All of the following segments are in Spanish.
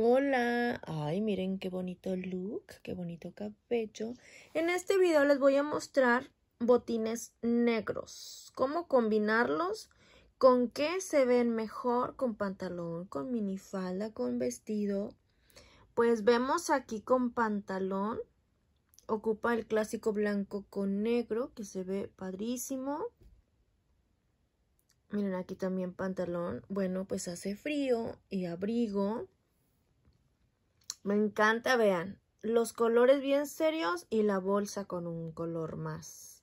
Hola, ay miren qué bonito look, qué bonito cabello. En este video les voy a mostrar botines negros, cómo combinarlos, con qué se ven mejor, con pantalón, con minifalda, con vestido. Pues vemos aquí con pantalón, ocupa el clásico blanco con negro que se ve padrísimo. Miren aquí también pantalón, bueno pues hace frío y abrigo. Me encanta, vean. Los colores bien serios y la bolsa con un color más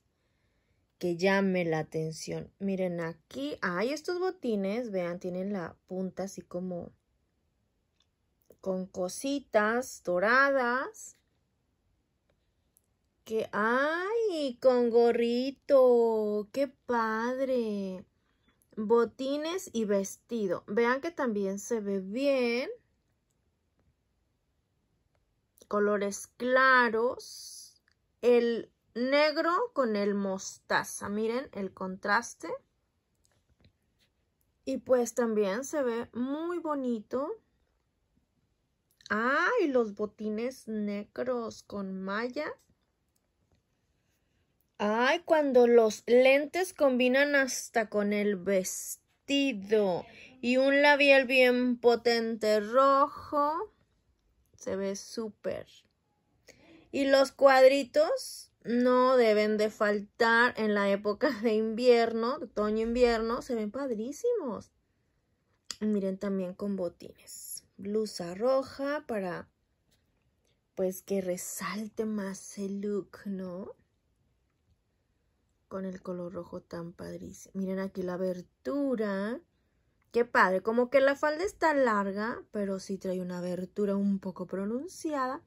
que llame la atención. Miren aquí, hay estos botines, vean, tienen la punta así como con cositas doradas. Que ay, con gorrito, qué padre. Botines y vestido. Vean que también se ve bien colores claros, el negro con el mostaza, miren el contraste. Y pues también se ve muy bonito. Ah, los botines negros con malla. Ay, cuando los lentes combinan hasta con el vestido y un labial bien potente rojo. Se ve súper. Y los cuadritos no deben de faltar en la época de invierno, otoño-invierno. Se ven padrísimos. Miren también con botines. Blusa roja para pues que resalte más el look, ¿no? Con el color rojo tan padrísimo. Miren aquí la abertura qué padre. Como que la falda está larga, pero sí trae una abertura un poco pronunciada.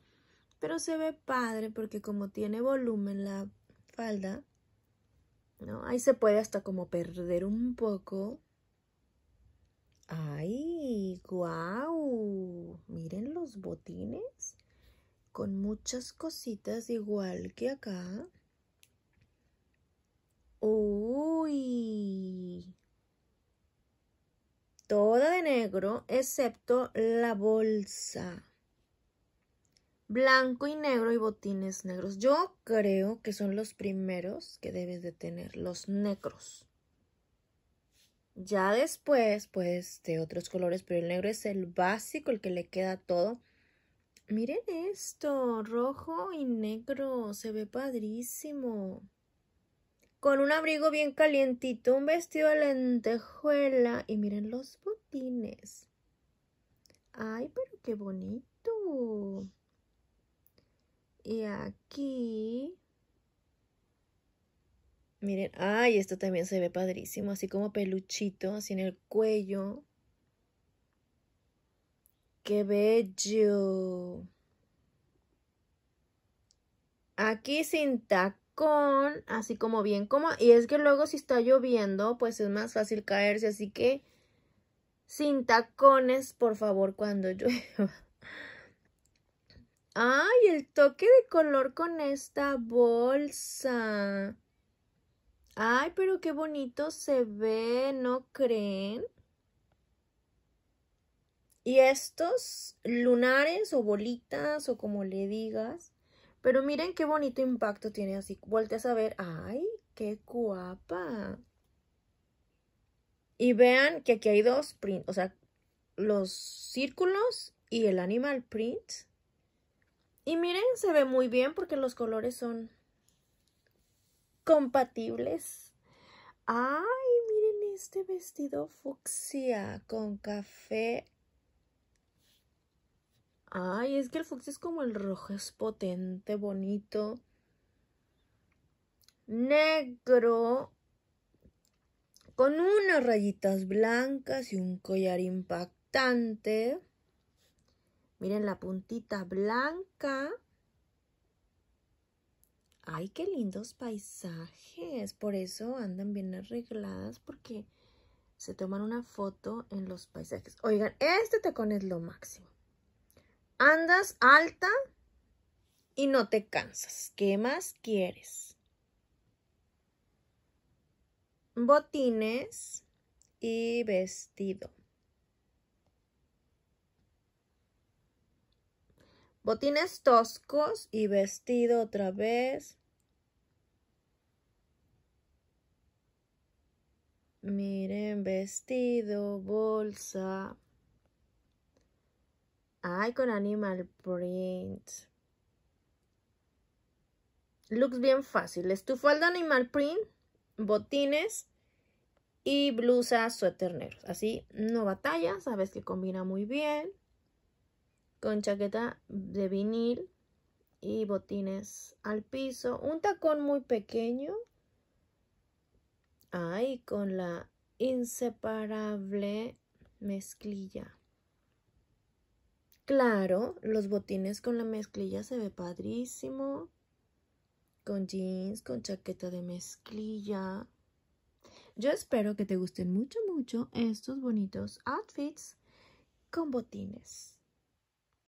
Pero se ve padre porque como tiene volumen la falda, Ahí se puede hasta como perder un poco. ¡Ay! ¡Guau! Miren los botines. Con muchas cositas igual que acá. ¡Uy! toda de negro, excepto la bolsa. Blanco y negro y botines negros. Yo creo que son los primeros que debes de tener, los negros. Ya después, pues, de otros colores, pero el negro es el básico, el que le queda todo. Miren esto, rojo y negro, se ve padrísimo con un abrigo bien calientito, un vestido de lentejuela y miren los botines. Ay, pero qué bonito. Y aquí... Miren, ay, esto también se ve padrísimo, así como peluchito, así en el cuello. ¡Qué bello! Aquí sin tacto con, así como bien como, y es que luego si está lloviendo, pues es más fácil caerse, así que sin tacones, por favor, cuando llueva. ¡Ay, el toque de color con esta bolsa! ¡Ay, pero qué bonito se ve! ¿No creen? Y estos lunares o bolitas o como le digas, pero miren qué bonito impacto tiene así. Volteas a saber. ¡Ay, qué guapa! Y vean que aquí hay dos prints. O sea, los círculos y el animal print. Y miren, se ve muy bien porque los colores son compatibles. ¡Ay, miren este vestido fucsia con café Ay, es que el Fox es como el rojo, es potente, bonito. Negro. Con unas rayitas blancas y un collar impactante. Miren la puntita blanca. Ay, qué lindos paisajes. Por eso andan bien arregladas porque se toman una foto en los paisajes. Oigan, este tacón es lo máximo. Andas alta y no te cansas. ¿Qué más quieres? Botines y vestido. Botines toscos y vestido otra vez. Miren, vestido, bolsa. Ay, con animal print. Looks bien fácil. Estufa de animal print, botines y blusa suéter negro Así no batalla, sabes que combina muy bien. Con chaqueta de vinil y botines al piso. Un tacón muy pequeño. Ay, con la inseparable mezclilla. Claro, los botines con la mezclilla se ve padrísimo. Con jeans, con chaqueta de mezclilla. Yo espero que te gusten mucho, mucho estos bonitos outfits con botines.